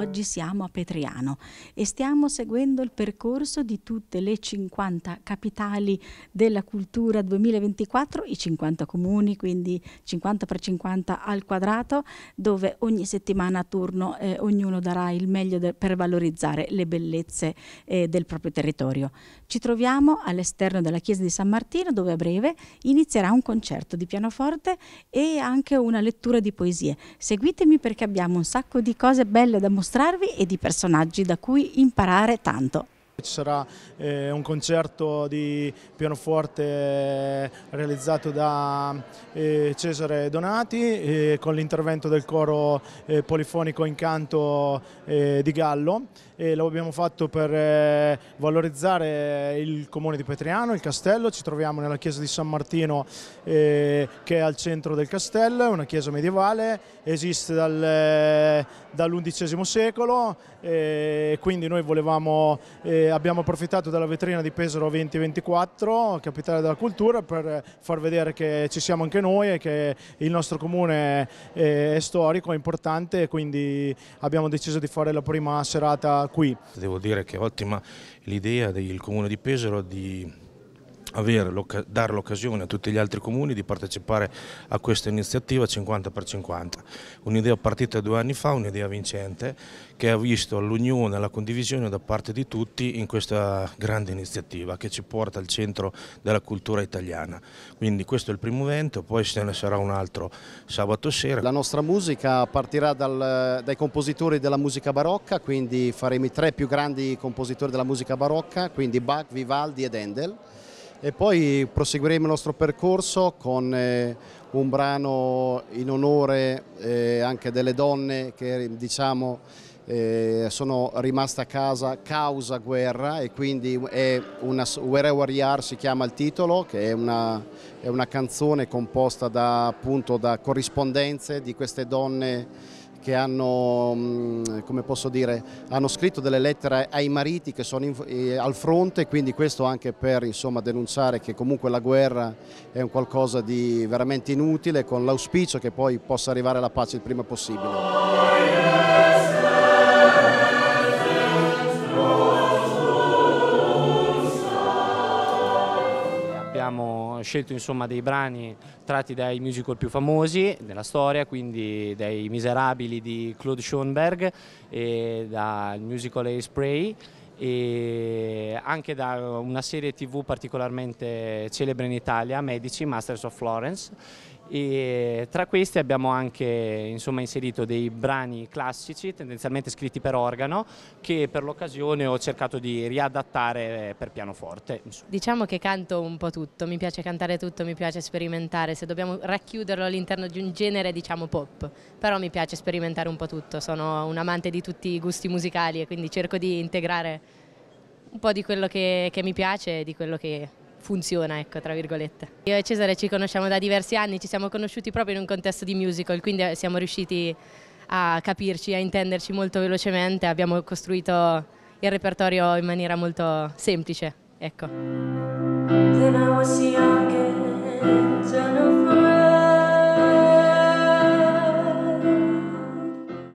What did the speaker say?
Oggi siamo a Petriano e stiamo seguendo il percorso di tutte le 50 capitali della cultura 2024, i 50 comuni, quindi 50 per 50 al quadrato, dove ogni settimana a turno eh, ognuno darà il meglio per valorizzare le bellezze eh, del proprio territorio. Ci troviamo all'esterno della chiesa di San Martino dove a breve inizierà un concerto di pianoforte e anche una lettura di poesie. Seguitemi perché abbiamo un sacco di cose belle da mostrare mostrarvi e di personaggi da cui imparare tanto. Ci sarà eh, un concerto di pianoforte eh, realizzato da eh, Cesare Donati eh, con l'intervento del coro eh, polifonico in canto eh, di Gallo e lo abbiamo fatto per valorizzare il comune di Petriano, il castello, ci troviamo nella chiesa di San Martino che è al centro del castello, è una chiesa medievale, esiste dal, dall'undicesimo secolo e quindi noi volevamo eh, abbiamo approfittato della vetrina di Pesaro 2024, capitale della cultura, per far vedere che ci siamo anche noi e che il nostro comune eh, è, storico, è importante e quindi abbiamo deciso di fare la prima serata qui. Devo dire che è ottima l'idea del comune di Pesaro di dare l'occasione a tutti gli altri comuni di partecipare a questa iniziativa 50 per 50 Un'idea partita due anni fa, un'idea vincente, che ha visto l'unione, e la condivisione da parte di tutti in questa grande iniziativa che ci porta al centro della cultura italiana. Quindi questo è il primo evento, poi ce ne sarà un altro sabato sera. La nostra musica partirà dal, dai compositori della musica barocca, quindi faremo i tre più grandi compositori della musica barocca, quindi Bach, Vivaldi ed Handel e poi proseguiremo il nostro percorso con eh, un brano in onore eh, anche delle donne che diciamo eh, sono rimaste a casa causa guerra e quindi è una Where Warrior si chiama il titolo che è una, è una canzone composta da, appunto, da corrispondenze di queste donne che hanno, mm, dire, hanno, scritto delle lettere ai mariti che sono in, eh, al fronte, quindi questo anche per insomma, denunciare che comunque la guerra è un qualcosa di veramente inutile, con l'auspicio che poi possa arrivare la pace il prima possibile. abbiamo scelto insomma, dei brani tratti dai musical più famosi della storia, quindi dai Miserabili di Claude Schoenberg e dal musical Ace Spray e anche da una serie tv particolarmente celebre in Italia, Medici, Masters of Florence e tra questi abbiamo anche insomma, inserito dei brani classici, tendenzialmente scritti per organo, che per l'occasione ho cercato di riadattare eh, per pianoforte. Diciamo che canto un po' tutto, mi piace cantare tutto, mi piace sperimentare, se dobbiamo racchiuderlo all'interno di un genere diciamo pop, però mi piace sperimentare un po' tutto, sono un amante di tutti i gusti musicali e quindi cerco di integrare un po' di quello che, che mi piace e di quello che funziona, ecco, tra virgolette. Io e Cesare ci conosciamo da diversi anni, ci siamo conosciuti proprio in un contesto di musical, quindi eh, siamo riusciti a capirci, a intenderci molto velocemente, abbiamo costruito il repertorio in maniera molto semplice, ecco.